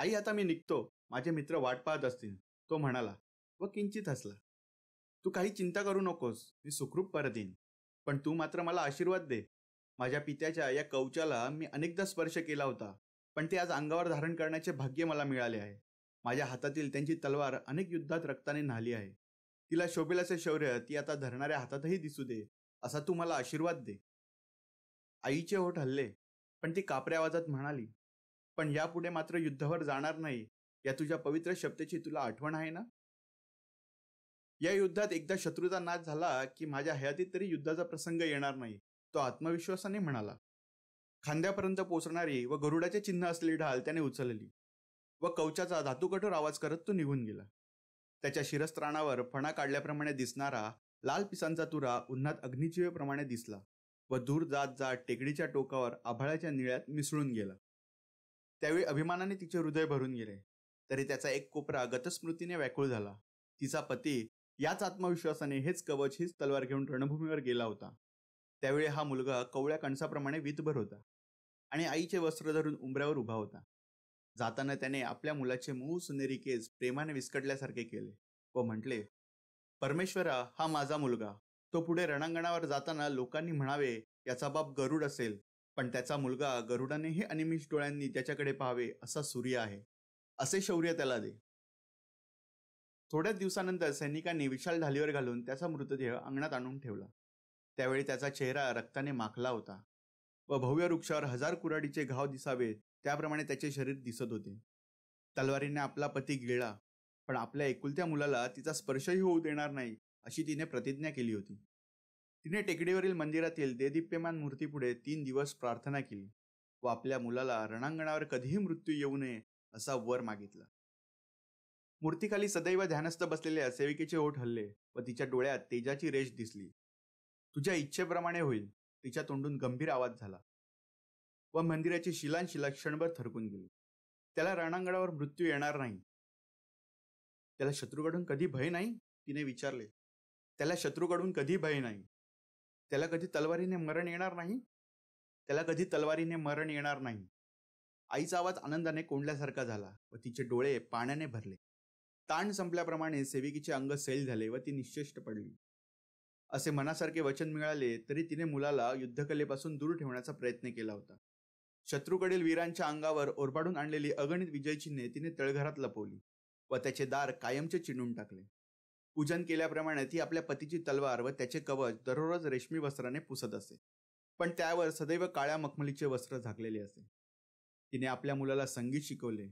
आई आता मी निघतो माझे मित्र वाट पाहत असतील तो म्हणाला व किंचित हसला तू काही चिंता करू नकोस मी सुखरूप परत येईन पण तू मात्र मला आशीर्वाद दे माझ्या पित्याच्या या कवचाला मी अनेकदा स्पर्श केला होता पण ते आज अंगावर धारण करण्याचे भाग्य मला मिळाले आहे माझ्या हातातील त्यांची तलवार अनेक युद्धात रक्ताने न्हाली आहे तिला शोभेलाचे शौर्य ती आता धरणाऱ्या हातातही दिसू दे असा तू मला आशीर्वाद दे आईचे ओठ हल्ले पण ती कापऱ्या आवाजात म्हणाली पण यापुढे मात्र युद्धावर जाणार नाही या तुझ्या पवित्र शब्दाची तुला आठवण आहे ना या युद्धात एकदा शत्रूचा नाश झाला की माझ्या हयातीत तरी युद्धाचा प्रसंग येणार नाही तो आत्मविश्वासाने म्हणाला खांद्यापर्यंत पोचणारी व गरुडाचे चिन्ह असलेली ढाल त्याने उचलली व कवचाचा धातुकठोर आवाज करत तो निघून गेला त्याच्या शिरस्त्राणावर फणा काढल्याप्रमाणे दिसणारा लाल पिसांचा तुरा उन्हात अग्निजीवेप्रमाणे दिसला व दूर जात जात टेकडीच्या टोकावर आभाळाच्या निळ्यात मिसळून गेला त्यावेळी अभिमानाने तिचे हृदय भरून गेले तरी त्याचा एक कोपरा गतस्मृतीने व्याकुळ झाला तिचा पती याच आत्मविश्वासाने हेच कवच हीच तलवार घेऊन रणभूमीवर गेला होता त्यावेळी हा मुलगा कवळ्या कणसाप्रमाणे वितभर होता आणि आईचे वस्त्र धरून उंबऱ्यावर उभा होता जाताना त्याने आपल्या मुलाचे मूळ सुनेरी केस प्रेमाने विस्कटल्यासारखे केले व म्हटले परमेश्वरा हा माझा मुलगा तो पुढे रणांगणावर जाताना लोकांनी म्हणावे याचा बाप गरुड असेल पण त्याचा मुलगा गरुडानेही अनिमिष डोळ्यांनी त्याच्याकडे पाहावे असा सूर्य आहे असे शौर्य त्याला दे थोड्याच दिवसानंतर सैनिकांनी विशाल ढालीवर घालून त्याचा मृतदेह अंगणात आणून ठेवला त्यावेळी त्याचा चेहरा रक्ताने माखला होता व भव्य वृक्षावर हजार कुराडीचे घाव दिसावे त्याप्रमाणे त्याचे शरीर दिसत होते तलवारीने आपला पती गिळला पण आपल्या एकुलत्या मुलाला तिचा स्पर्शही होऊ देणार नाही अशी तिने प्रतिज्ञा केली होती तिने टेकडीवरील मंदिरातील देदीप्यमान मूर्तीपुढे तीन दिवस प्रार्थना केली व आपल्या मुलाला रणांगणावर कधीही मृत्यू येऊ नये असा वर मागितला मूर्तीखाली सदैव ध्यानस्थ बसलेल्या सेविकेचे ओठ हल्ले व तिच्या डोळ्यात तेजाची रेष दिसली तुझ्या इच्छेप्रमाणे होईल तिच्या तोंडून गंभीर आवाज झाला व मंदिराची शिलांशिला क्षणभर थरकून गेली त्याला रणांगणावर मृत्यू येणार नाही त्याला शत्रूकडून कधी भय नाही तिने विचारले त्याला शत्रूकडून कधी भय नाही त्याला कधी तलवारीने मरण येणार नाही त्याला कधी तलवारीने मरण येणार नाही आईचा आवाज आनंदाने कोंडल्यासारखा झाला व तिचे डोळे पाण्याने भरले ताण संपल्याप्रमाणे सेविकेचे अंग सैल झाले व ती निश्चेष्ट पडली असे मनासारखे वचन मिळाले तरी तिने मुलाला युद्धकलेपासून दूर ठेवण्याचा प्रयत्न केला होता शत्रूकडील वीरांच्या अंगावर ओरबाडून आणलेली अगणित विजयचिन्हे तिने तळघरात लपवली व त्याचे दार कायमचे चिनून टाकले पूजन केल्याप्रमाणे ती आपल्या पतीची तलवार व त्याचे कवच दररोज रेशमी वस्त्राने पुसत असे पण त्यावर सदैव काळ्या मखमलीचे वस्त्र झाकलेले असे तिने आपल्या मुलाला संगीत शिकवले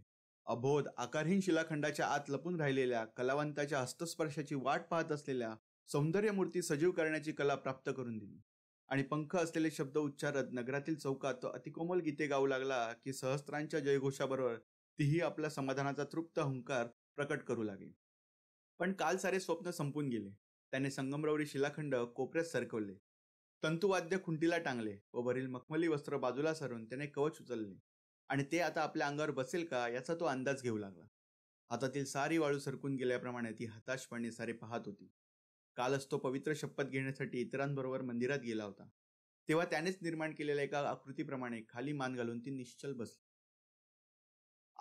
अबोध आकारहीन शिलाखंडाच्या आत लपून राहिलेल्या कलावंताच्या हस्तस्पर्शाची वाट पाहत असलेल्या सौंदर्य मूर्ती सजीव करण्याची कला प्राप्त करून दिली आणि पंख असलेले शब्द उच्चारत नगरातील चौकात तो अतिकोमल गीते गाऊ लागला की सहस्त्रांच्या जयघोषाबरोबर तीही आपल्या समाधानाचा तृप्त हुंकार प्रकट करू लागेल पण काल सारे स्वप्न संपून गेले त्याने संगमरवरी शिलाखंड कोपऱ्यात सरकवले तंतुवाद्य खुंटीला टांगले व वरील मखमली वस्त्र बाजूला सरून त्याने कवच उचलले आणि ते आता आपल्या अंगावर बसेल का याचा तो अंदाज घेऊ लागला हातातील सारी वाळू सरकून गेल्याप्रमाणे ती हताशपणे सारे पाहत होती कालच तो पवित्र शपथ घेण्यासाठी इतरांबरोबर मंदिरात गेला होता तेव्हा त्यानेच निर्माण केलेल्या एका आकृतीप्रमाणे खाली मान घालून ती निश्चल बसली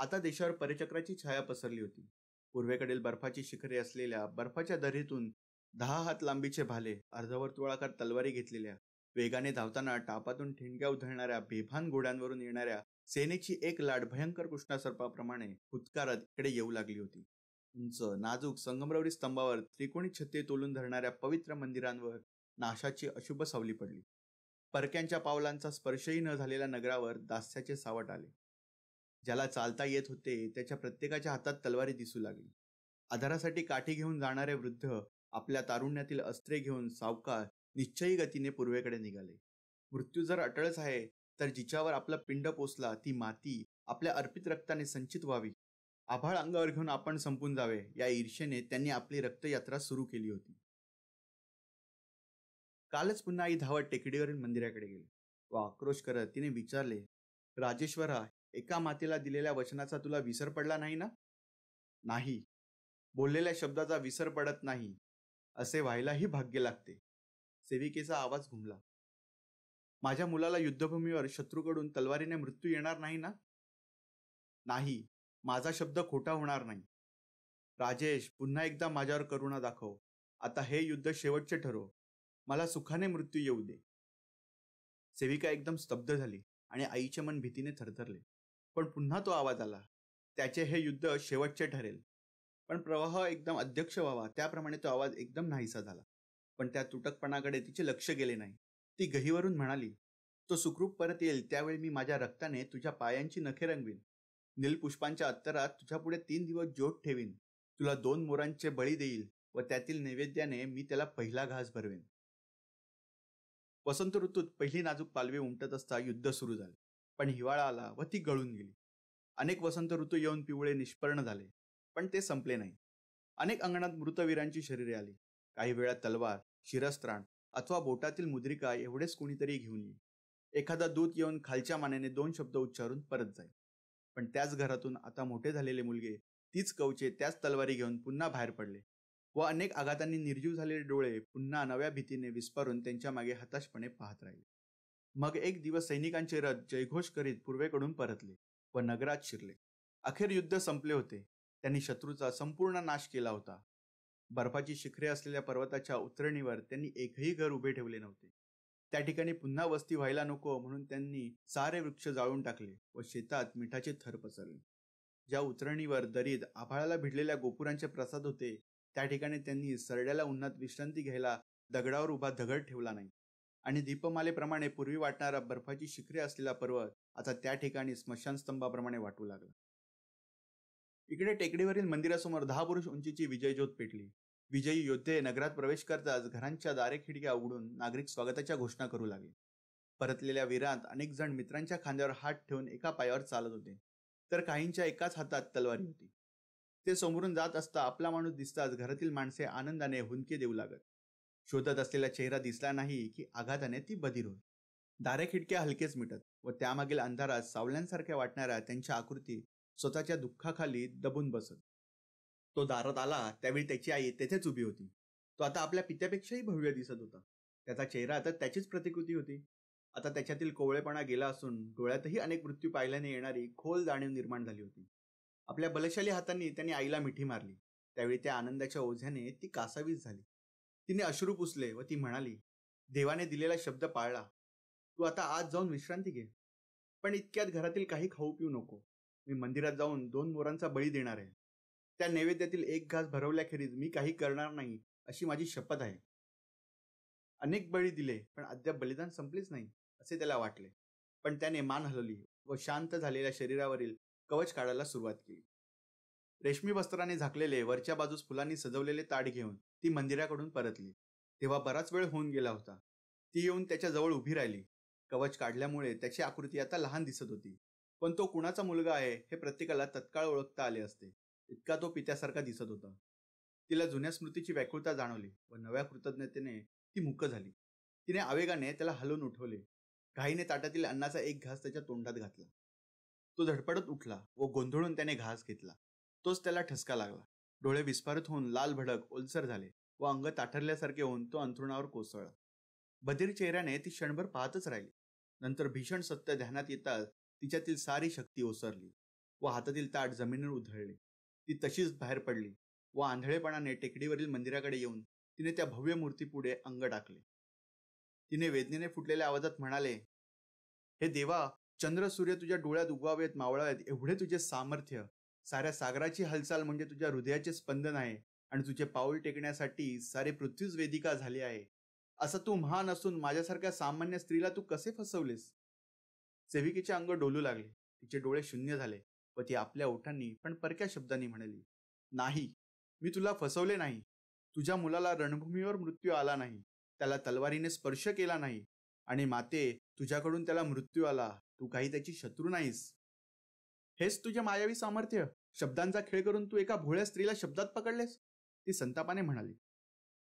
आता देशावर परिचक्राची छाया पसरली होती पूर्वेकडील बर्फाची शिखरे असलेल्या बर्फाच्या दरीतून दहा हात लांबीचे भाले अर्धवर्तुळाकार तलवारी घेतलेल्या वेगाने धावताना टापातून ठिणग्या उधळणाऱ्या बेभान घोड्यांवरून येणाऱ्या सेनेची एक लाट भयंकर कृष्णासर्पाप्रमाणे हुतकारत इकडे येऊ लागली होती उंच नाजूक संगमरवरी स्तंभावर त्रिकोणी छत्ते तोलून धरणाऱ्या पवित्र मंदिरांवर नाशाची अशुभ सावली पडली परक्यांच्या पावलांचा स्पर्शही न झालेल्या नगरावर दास्याचे सावट आले ज्याला चालता येत होते त्याच्या प्रत्येकाच्या हातात तलवारी दिसू लागली आधारासाठी काठी घेऊन जाणारे वृद्ध आपल्या तारुण्यातील अस्त्रे घेऊन सावकार निश्चयी गतीने पूर्वेकडे निघाले मृत्यू जर अटळच आहे तर जिच्यावर आपला पिंड पोचला ती माती आपल्या अर्पित रक्ताने संचित व्हावी आभाळ अंगावर घेऊन आपण संपून जावे या ईर्षेने त्यांनी आपली रक्तयात्रा सुरू केली होती कालच पुन्हा आई धावत टेकडीवरील मंदिराकडे गेली व आक्रोश करत तिने विचारले राजेश्वरा एका मातेला दिलेल्या वचनाचा तुला विसर पडला नाही ना नाही बोललेल्या शब्दाचा विसर पडत नाही असे व्हायलाही भाग्य लागते सेविकेचा आवाज घुमला माझ्या मुलाला युद्धभूमीवर शत्रूकडून तलवारीने मृत्यू येणार नाही ना नाही माझा शब्द खोटा होणार नाही राजेश पुन्हा एकदा माझ्यावर करुणा दाखव आता हे युद्ध शेवटचे ठरव मला सुखाने मृत्यू येऊ दे सेविका एकदम स्तब्ध झाली आणि आईचे मन भीतीने थरथरले पण पुन्हा तो आवाज आला त्याचे हे युद्ध शेवटचे ठरेल पण प्रवाह एकदम अध्यक्ष व्हावा त्याप्रमाणे तो आवाज एकदम नाहीसा झाला पण त्या तुटकपणाकडे तिचे लक्ष गेले नाही ती गहीवरून म्हणाली तो सुखरूप परत येईल त्यावेळी मी माझ्या रक्ताने तुझ्या पायांची नखे रंगवीन नीलपुष्पांच्या अत्तरात तुझ्यापुढे तीन दिवस ज्योत ठेवीन तुला दोन मोरांचे बळी देईल व त्यातील नैवेद्याने मी त्याला पहिला घास भरवेन वसंत ऋतूत पहिली नाजूक पालवी उमटत असता युद्ध सुरू झाले पण हिवाळा आला व ती गळून गेली अनेक वसंत ऋतू येऊन पिवळे निष्पर्ण झाले पण ते संपले नाही अनेक अंगणात मृतवीरांची शरीरे आली काही वेळा तलवार शिरस्त्राण अथवा बोटातील मुद्रिका एवढेच कोणीतरी घेऊन येईल एखादा दूत येऊन खालच्या मानेने दोन शब्द उच्चारून परत जाईल पण त्याच घरातून आता मोठे झालेले मुलगे तीच कवचे त्याच तलवारी घेऊन पुन्हा बाहेर पडले व अनेक आघातांनी निर्जीव झालेले डोळे पुन्हा नव्या भीतीने विस्पारून त्यांच्या मागे हताशपणे पाहत राहिले मग एक दिवस सैनिकांचे रथ जयघोष करीत पूर्वेकडून परतले व नगरात शिरले अखेर युद्ध संपले होते त्यांनी शत्रूचा संपूर्ण नाश केला होता बर्फाची शिखरे असलेल्या पर्वताच्या उतरणीवर त्यांनी एकही घर उभे ठेवले नव्हते त्या ठिकाणी पुन्हा वस्ती व्हायला नको म्हणून त्यांनी सारे वृक्ष जाळून टाकले व शेतात मिठाचे थर पसरले ज्या उतरणीवर दरीत आभाळाला भिडलेल्या गोपुरांचे प्रसाद होते त्या ठिकाणी त्यांनी सरड्याला उन्हात विश्रांती घ्यायला दगडावर उभा दगड ठेवला नाही आणि दीपमालेप्रमाणे पूर्वी वाटणारा बर्फाची शिखरे असलेला पर्वत आता त्या ठिकाणी स्मशानस्तंभाप्रमाणे वाटू लागला इकडे टेकडीवरील मंदिरासमोर दहा पुरुष उंचीची विजयज्योत पेटली विजयी योद्धे नगरात प्रवेश करताच घरांच्या दारे खिडक्या उघडून नागरिक स्वागताच्या घोषणा करू लागले परतलेल्या वीरांत अनेक जण मित्रांच्या खांद्यावर हात ठेवून एका पायावर चालत होते तर काहींच्या एकाच हातात तलवारी होती ते समोरून जात असता आपला माणूस दिसताच घरातील माणसे आनंदाने हुंदके देऊ लागत शोधत असलेला चेहरा दिसला नाही की आघाताने ती बधीर होईल दारे खिडक्या हलकेच मिटत व त्यामागील अंधारात सावल्यांसारख्या वाटणाऱ्या त्यांच्या आकृती स्वतःच्या दुःखाखाली दबून बसत तो दारात आला त्यावेळी त्याची आई तेथेच उभी होती तो आता आपल्या पित्यापेक्षाही भव्य दिसत होता त्याचा चेहरा आता त्याचीच प्रतिकृती होती आता त्याच्यातील कोवळेपणा गेला असून डोळ्यातही अनेक मृत्यू पाहिल्याने येणारी खोल जाणीव निर्माण झाली होती आपल्या बलशाली हातांनी त्याने आईला मिठी मारली त्यावेळी त्या आनंदाच्या ओझ्याने ती कासावीस झाली तिने अश्रू पुसले व ती म्हणाली देवाने दिलेला शब्द पाळला तू आता आज जाऊन विश्रांती घे पण इतक्यात घरातील काही खाऊ पिऊ नको मी मंदिरात जाऊन दोन मोरांचा बळी देणार आहे त्या नैवेद्यातील एक घास भरवल्याखेरीज मी काही करणार नाही अशी माझी शपथ आहे अनेक बळी दिले पण अद्याप बलिदान संपलेच नाही असे त्याला वाटले पण त्याने मान हलवली व शांत झालेल्या शरीरावरील कवच काढायला सुरुवात केली रेशमी वस्त्राने झाकलेले वरच्या बाजूस फुलांनी सजवलेले ताट घेऊन ती मंदिराकडून परतली तेव्हा बराच वेळ होऊन गेला होता ती येऊन त्याच्या जवळ उभी राहिली कवच काढल्यामुळे त्याची आकृती आता लहान दिसत होती पण तो कुणाचा मुलगा आहे हे प्रत्येकाला तत्काळ ओळखता आले असते इतका तो पित्यासारखा दिसत होता तिला जुन्या स्मृतीची व्याकुळता जाणवली व नव्या कृतज्ञतेने ती मुक झाली तिने आवेगाने त्याला हलवून उठवले घाईने ताटातील अन्नाचा एक घास त्याच्या तोंडात घातला तो झडपडत उठला व गोंधळून त्याने घास घेतला तोच त्याला ठसका लागला डोळे विस्फारत होऊन लाल भडक ओलसर झाले व अंग ताठरल्यासारखे होऊन तो अंथरुणावर कोसळला बधीर चेहऱ्याने ती क्षणभर पाहतच राहिली नंतर भीषण सत्य ध्यानात येताच तिच्यातील सारी शक्ती ओसरली व हातातील ताट जमिनीवर उधळली ती तशीच बाहेर पडली व आंधळेपणाने टेकडीवरील मंदिराकडे येऊन तिने त्या भव्य मूर्तीपुढे अंग टाकले तिने वेदनेने फुटलेल्या आवाजात म्हणाले हे देवा चंद्र सूर्य तुझ्या डोळ्यात उगवावेत मावळावेत एवढे तुझे सामर्थ्य साऱ्या सागराची हालचाल म्हणजे तुझ्या हृदयाचे स्पंदन आहे आणि तुझे पाऊल टेकण्यासाठी सारे पृथ्वीच वेदिका झाली आहे असं तू महान असून माझ्यासारख्या सामान्य स्त्रीला तू कसे फसवलेस सेविकेचे अंग डोलू लागले तिचे डोळे शून्य झाले व ती आपल्या ओठांनी पण परक्या शब्दांनी म्हणाली नाही मी तुला फसवले नाही तुझ्या मुलाला रणभूमीवर मृत्यू आला नाही त्याला तलवारीने स्पर्श केला नाही आणि माते तुझ्याकडून त्याला मृत्यू आला तू काही त्याची शत्रू नाहीस हेच तुझे मायावी सामर्थ्य शब्दांचा खेळ करून तू एका भोळ्या स्त्रीला शब्दात पकडलेस ती संतापाने म्हणाली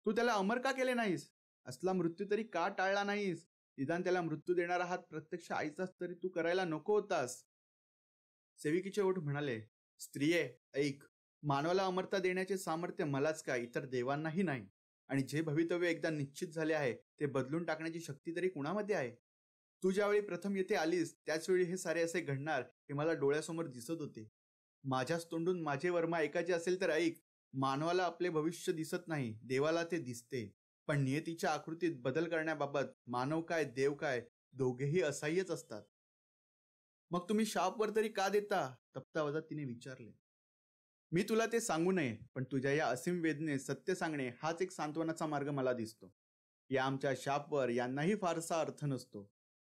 तू त्याला अमर का केले नाहीस असला मृत्यू तरी का टाळला नाहीस निदान त्याला मृत्यू देणारा आहात प्रत्यक्ष आईचाच तरी तू करायला नको होतास सेविकेचे ओठ म्हणाले स्त्रिये ऐक मानवाला अमरता देण्याचे सामर्थ्य मलाच का इतर देवांनाही नाही आणि जे भवितव्य एकदा निश्चित झाले आहे ते बदलून टाकण्याची शक्ती तरी कुणामध्ये आहे तू ज्यावेळी प्रथम येथे आलीस त्याचवेळी हे सारे असे घडणार हे मला डोळ्यासमोर दिसत होते माझ्याच तोंडून माझे वर्मा ऐकायचे असेल तर ऐक मानवाला आपले भविष्य दिसत नाही देवाला ते दिसते पण नियतीच्या आकृतीत बदल करण्याबाबत मानव काय देव काय दोघेही असह्यच असतात मग तुम्ही शापवर तरी का देता तप्तावजा तिने विचारले मी तुला ते सांगू नये पण तुझ्या या असीम वेदने सत्य सांगणे हाच एक सांत्वनाचा मार्ग मला दिसतो या आमच्या शापवर यांनाही फारसा अर्थ नसतो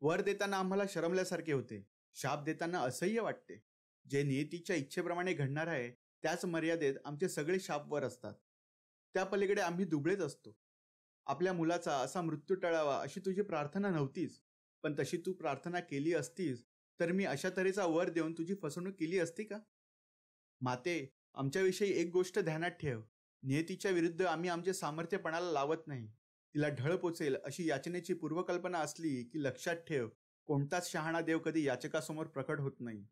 वर देताना आम्हाला शरमल्यासारखे होते शाप देताना असह्य वाटते जे नियतीच्या इच्छेप्रमाणे घडणार आहे त्याच मर्यादेत आमचे सगळे शाप वर असतात त्या पलीकडे आम्ही दुबळेच असतो आपल्या मुलाचा असा मृत्यू टळावा अशी तुझी प्रार्थना नव्हतीच पण तशी तू प्रार्थना केली असतीस तर मी अशा तऱ्हेचा वर देऊन तुझी फसवणूक केली असती का माते आमच्याविषयी एक गोष्ट ध्यानात ठेव नियतीच्या विरुद्ध आम्ही आमचे सामर्थ्यपणाला लावत नाही तिला ढळ पोचेल अशी याचनेची पूर्वकल्पना असली की लक्षात ठेव कोणताच शहाणा देव कधी याचकासमोर प्रकट होत नाही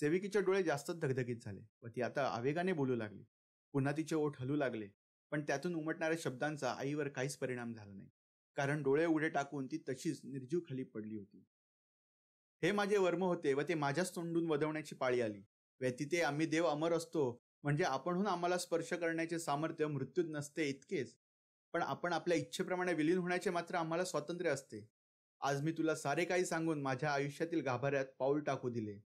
सेविकेचे डोळे जास्तच धगधगीत झाले व ती आता आवेगाने बोलू लागली पुन्हा तिचे ओठ हलू लागले पण त्यातून उमटणाऱ्या शब्दांचा आईवर काहीच परिणाम झाला नाही कारण डोळे उडे टाकून ती तशीच निर्जीव खाली पडली होती हे माझे वर्म होते व ते माझ्याच तोंडून वदवण्याची पाळी आली व्यतिते आम्ही देव अमर असतो म्हणजे आपणहून आम्हाला स्पर्श करण्याचे सामर्थ्य मृत्यूत नसते इतकेच पण आपण आपल्या इच्छेप्रमाणे विलीन होण्याचे मात्र आम्हाला स्वातंत्र्य असते आज मी तुला सारे काही सांगून माझ्या आयुष्यातील गाभाऱ्यात पाऊल टाकू दिले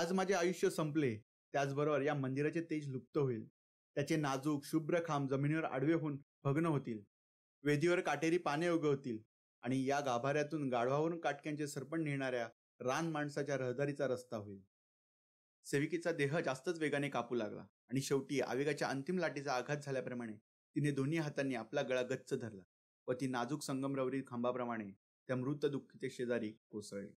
आज माझे आयुष्य संपले त्याचबरोबर या मंदिराचे तेज लुप्त होईल त्याचे नाजूक शुभ्र खांब जमिनीवर आडवे होऊन भग्न होतील वेदीवर काटेरी पाने उगवतील आणि या गाभाऱ्यातून गाढवावरून काटक्यांचे सरपण नेणाऱ्या रान माणसाच्या रहदारीचा रस्ता होईल सेविकेचा देह जास्तच वेगाने कापू लागला आणि शेवटी आवेगाच्या अंतिम लाटेचा आघात झाल्याप्रमाणे तिने दोन्ही हातांनी आपला गळा गच्च धरला व ती नाजूक संगमरवरी खांबाप्रमाणे त्या मृत दुःखिते शेजारी कोसळली